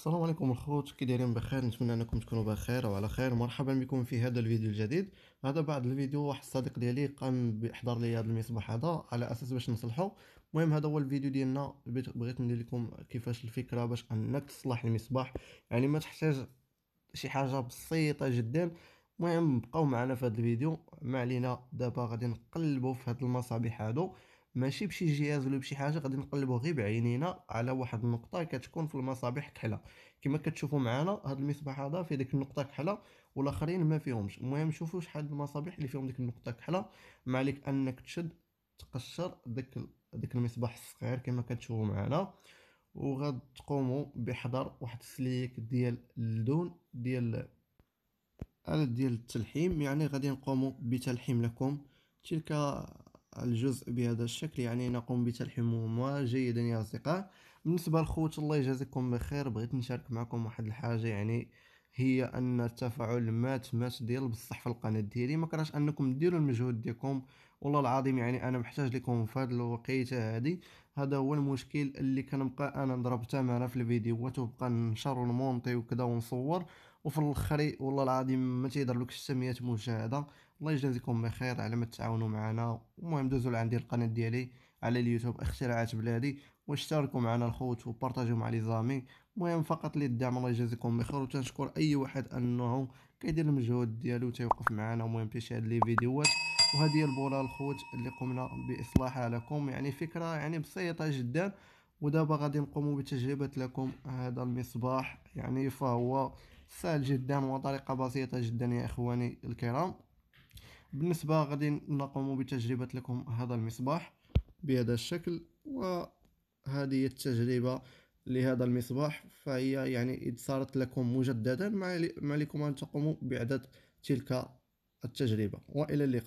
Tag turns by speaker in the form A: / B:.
A: السلام عليكم الخوت كي دايرين بخير نتمنى انكم تكونوا بخير وعلى خير مرحبا بكم في هذا الفيديو الجديد هذا بعد الفيديو واحد الصديق ديالي قام باحضار لي هذا المصباح هذا على اساس باش نصلحه المهم هذا هو الفيديو ديالنا بغيت ندير لكم كيفاش الفكره باش انك تصلح المصباح يعني ما تحتاج شي حاجه بسيطه جدا المهم بقاو معنا في هذا الفيديو ما علينا دابا غادي نقلبوا في هذا المصابيح هادو ماشي بشي جهاز ولا بشي حاجه غادي نقلبو غير بعينينا على واحد النقطه كتكون في المصابيح كحله كما كتشوفوا معنا هذا المصباح هذا في ديك النقطه كحله والاخرين ما فيهمش المهم شوفوا شحال المصابيح اللي فيهم ديك النقطه كحله ما عليك انك تشد تقشر ديك ديك المصباح الصغير كما كتشوفوا معنا تقوموا بحضر واحد السليك ديال اللدون ديال ديال التلحيم يعني غادي نقوموا بتلحيم لكم تلك الجزء بهذا الشكل يعني نقوم بتلحيمهما جيدا يا أصدقاء بالنسبة للخوت الله يجازيكم بخير بغيت نشارك معكم واحد الحاجة يعني هي ان التفاعل مات مات ديال بصح في القناه ديالي ما كرهش انكم ديروا المجهود ديالكم والله العظيم يعني انا محتاج لكم في هذه الوقيته هذه هذا هو المشكل اللي كنبقى انا نضرب تماره في الفيديو وتبقى نشر ونمونطي وكذا ونصور وفي الاخر والله العظيم ما تيدرلكش 600 مشاهده الله يجازيكم بخير على ما تعاونوا معنا المهم دوزوا لعندي القناه ديالي على اليوتيوب اختراعات بلادي واشتركوا معنا الخوت وبارطاجيو مع لي زامي المهم فقط للدعم الله يجازيكم بخير وتنشكر اي واحد انه كيدير المجهود ديالو تيوقف معنا المهم تيشاهد لي فيديوهات وهذه هي البوله الخوت اللي قمنا باصلاحها لكم يعني فكره يعني بسيطه جدا ودابا غادي نقوم بتجربه لكم هذا المصباح يعني فهو سهل جدا وطريقه بسيطه جدا يا اخواني الكرام بالنسبه غادي نقوم بتجربه لكم هذا المصباح بهذا الشكل وهذه التجربه لهذا المصباح فهي يعني إذ صارت لكم مجددا ما عليكم أن تقوموا بإعداد تلك التجربة وإلى اللقاء